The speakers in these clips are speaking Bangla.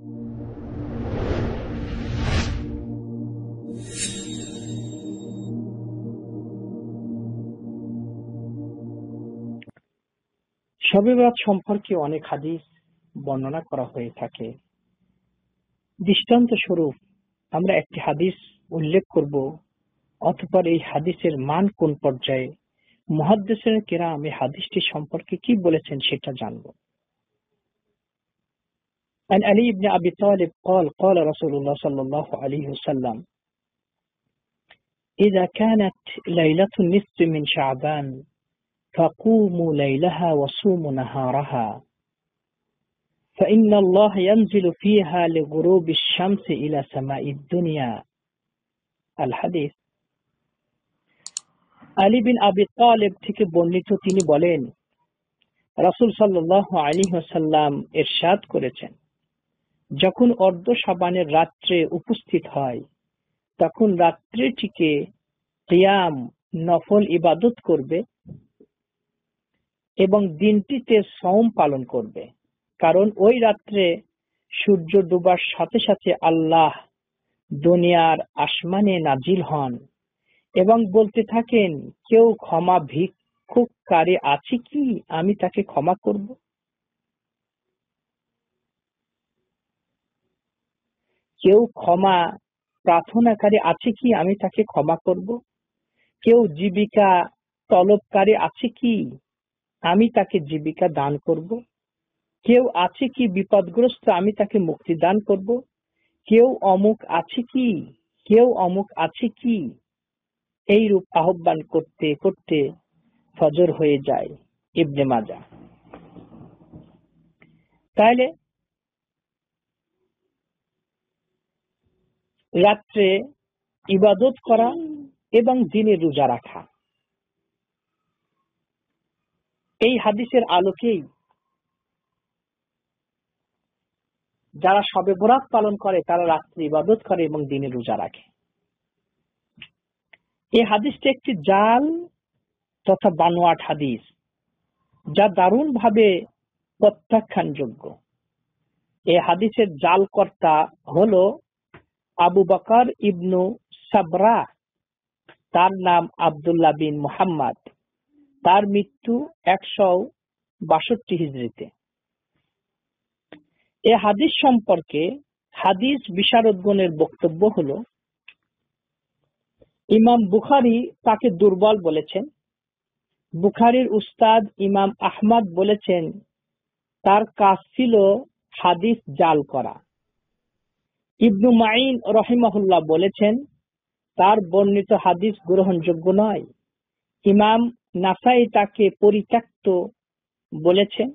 সবেবাদ সম্পর্কে অনেক হাদিস বর্ণনা করা হয়ে থাকে দৃষ্টান্ত স্বরূপ আমরা একটি হাদিস উল্লেখ করব অতপর এই হাদিসের মান কোন পর্যায়ে মহাদেশের কেরাম এই হাদিসটি সম্পর্কে কি বলেছেন সেটা জানবো عن علي بن أبي طالب قال قال رسول الله صلى الله عليه وسلم إذا كانت ليلة النصف من شعبان فقوموا ليلها وصوموا نهارها فإن الله ينزل فيها لغروب الشمس إلى سماء الدنيا الحديث علي بن أبي طالب তালেব بونيتو تيني بولين رسول صلى الله عليه وسلم إرشاد করেছেন যখন অর্ধ সাবানের রাত্রে উপস্থিত হয় তখন রাত্রিটিকে কিয়াম নফল ইবাদত করবে এবং দিনটিতে সম পালন করবে কারণ ওই রাত্রে সূর্য ডুবার সাথে সাথে আল্লাহ দুনিয়ার আসমানে নাজিল হন এবং বলতে থাকেন কেউ ক্ষমা ভিক্ষুককারী আছে কি আমি তাকে ক্ষমা করব কেউ ক্ষমা প্রার্থনাকারী আছে কি আমি তাকে ক্ষমা করব কেউ জীবিকা তলবকারী আছে কি আমি তাকে জীবিকা দান করব কেউ আছে কি বিপদগ্রস্ত আমি তাকে মুক্তি দান করব কেউ অমুক আছে কি কেউ অমুক আছে কি এই রূপ আহ্বান করতে করতে ফজর হয়ে যায় ইবনে মাজা তাহলে রাত্রে ইবাদত করা এবং দিনে রোজা রাখা এই হাদিসের আলোকেই যারা সবে বরাত পালন করে তারা রাত্রে ইবাদত করে এবং দিনে রোজা রাখে এই হাদিসটি একটি জাল তথা বানোয়াট হাদিস যা দারুণ ভাবে প্রত্যাখ্যানযোগ্য এ হাদিসের জালকর্তা হলো আবু বাকার ইবনু সাবরা তার নাম আবদুল্লাহ বিন মুহাম্মদ তার মৃত্যু একশো বাষট্টি হিজড়িতে এ হাদিস সম্পর্কে হাদিস বিশারদগণের বক্তব্য হল ইমাম বুখারি তাকে দুর্বল বলেছেন বুখারির উস্তাদ ইমাম আহমদ বলেছেন তার কাজ ছিল হাদিস জাল করা ইবনু মাইন রহিমাহুল্লাহ বলেছেন তার বর্ণিত হাদিস গ্রহণযোগ্য নয় ইমাম নাসাই তাকে পরিত্যক্ত বলেছেন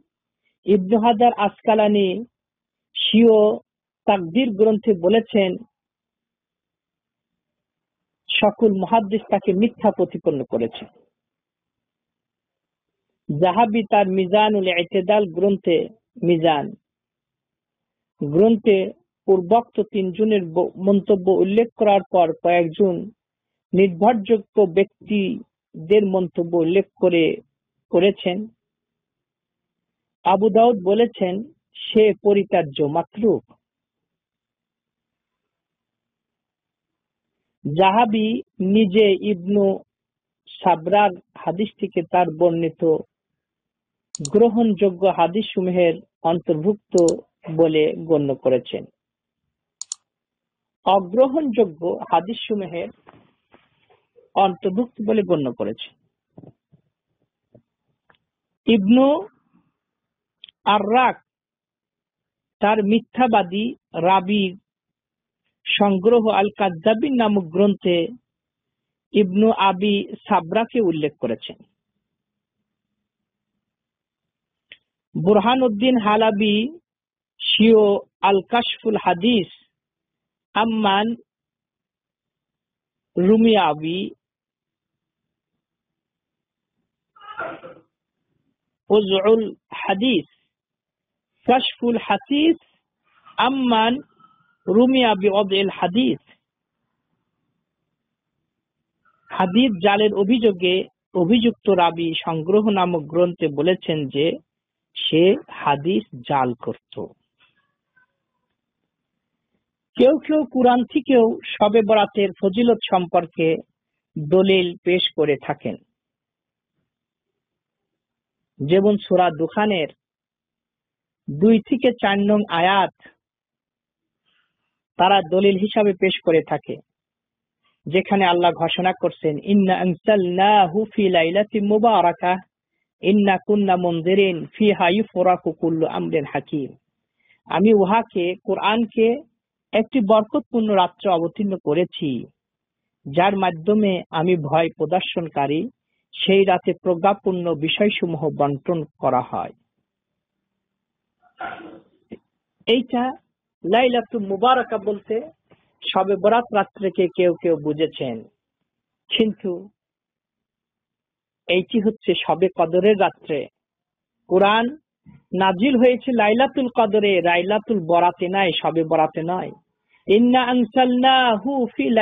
ইবনু হাজার আসকালানি শিও তাকদির গ্রন্থে বলেছেন সকল মহাদ্দেশ তাকে মিথ্যা প্রতিপন্ন করেছে জাহাবি তার মিজানুল এতেদাল গ্রন্থে মিজান গ্রন্থে পূর্বক্ত তিনজনের মন্তব্য উল্লেখ করার পর কয়েকজন নির্ভরযোগ্য ব্যক্তিদের মন্তব্য উল্লেখ করে করেছেন আবু দাউদ বলেছেন সে পরিত্যাজ্য মাতলুক জাহাবি নিজে ইবনু সাবরার হাদিসটিকে তার বর্ণিত গ্রহণযোগ্য হাদিস সমূহের অন্তর্ভুক্ত বলে গণ্য করেছেন অগ্রহণযোগ্য হাদিস সুমেহের অন্তর্ভুক্ত বলে গণ্য করেছে ইবনু আর্রাক তার মিথ্যাবাদী রাবির সংগ্রহ আল কাজাবিন নামক গ্রন্থে ইবনু আবি সাবরাকে উল্লেখ করেছেন বুরহান উদ্দিন হালাবি শিও আল কাশফুল হাদিস আম্মান রুমিয়াবি ওজউল হাদিস কাশফুল হাসিস আম্মান রুমিয়াবি অব এল হাদিস হাদিস জালের অভিযোগে অভিযুক্ত রাবি সংগ্রহ নামক গ্রন্থে বলেছেন যে সে হাদিস জাল করতো কেউ কেউ কোরআন থেকেও শবে বরাতের ফজিলত সম্পর্কে দলিল পেশ করে থাকেন যেমন সুরা দুখানের দুই থেকে চার নং আয়াত তারা দলিল হিসাবে পেশ করে থাকে যেখানে আল্লাহ ঘোষণা করছেন ইন্না আনসালনাহু ফি লাইলাতি মুবারাকা ইন্না কুন্না মুনজিরিন ফিহা ইউফরাকু কুল্লু আমরিন হাকিম আমি উহাকে কোরআনকে একটি বরকতপূর্ণ রাত্র অবতীর্ণ করেছি যার মাধ্যমে আমি ভয় প্রদর্শনকারী সেই রাতে প্রজ্ঞাপূর্ণ বিষয়সমূহ বন্টন করা হয় এইটা লাইলাতু মুবারকা বলতে সবে বরাত রাত্রেকে কেউ কেউ বুঝেছেন কিন্তু এইটি হচ্ছে সবে কদরের রাত্রে কোরআন নাজিল হয়েছে লাইলাতুল কদরে লাইলাতুল বরাতে নয় সবে বরাতে নয় যাই হোক সবে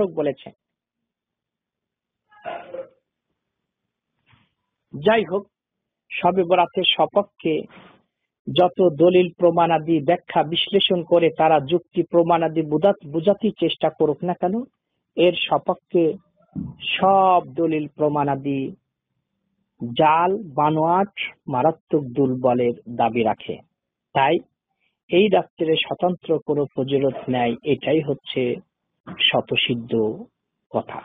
বরাতের সপক্ষে যত দলিল প্রমাণাদি ব্যাখ্যা বিশ্লেষণ করে তারা যুক্তি প্রমাণাদি বুঝাতে চেষ্টা করুক না কেন এর সপক্ষে সব দলিল প্রমাণাদি জাল বানোয়াট মারাত্মক দুর্বলের দাবি রাখে তাই এই রাত্রে স্বতন্ত্র কোনো প্রজলত নেয় এটাই হচ্ছে শতসিদ্ধ কথা